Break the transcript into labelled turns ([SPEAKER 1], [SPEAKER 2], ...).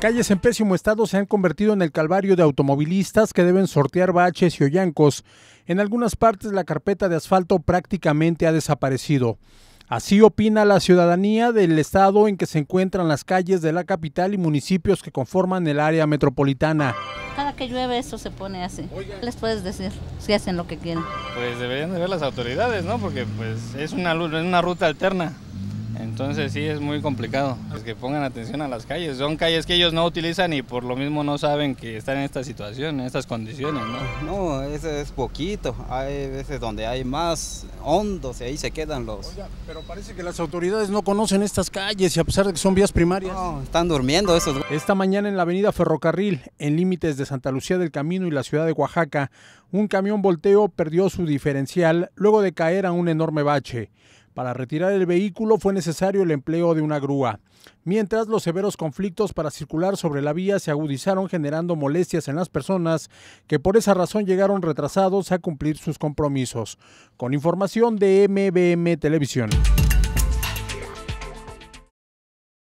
[SPEAKER 1] Calles en pésimo estado se han convertido en el calvario de automovilistas que deben sortear baches y hoyancos. En algunas partes la carpeta de asfalto prácticamente ha desaparecido. Así opina la ciudadanía del estado en que se encuentran las calles de la capital y municipios que conforman el área metropolitana.
[SPEAKER 2] Cada que llueve eso se pone así. Les puedes decir si hacen lo que quieren. Pues deberían de ver las autoridades, ¿no?
[SPEAKER 3] Porque pues es una, una ruta alterna. Entonces sí es muy complicado. Es que pongan atención a las calles. Son calles que ellos no utilizan y por lo mismo no saben que están en esta situación, en
[SPEAKER 4] estas condiciones. No, no ese es poquito. Hay veces donde hay más hondos y ahí se quedan los... Oye,
[SPEAKER 1] pero parece que las autoridades no conocen estas calles y a pesar de que son vías primarias... No, están durmiendo esos... Esta mañana en la avenida Ferrocarril, en límites de Santa Lucía del Camino y la ciudad de Oaxaca, un camión volteo perdió su diferencial luego de caer a un enorme bache. Para retirar el vehículo fue necesario el empleo de una grúa, mientras los severos conflictos para circular sobre la vía se agudizaron generando molestias en las personas que por esa razón llegaron retrasados a cumplir sus compromisos. Con información de MBM Televisión.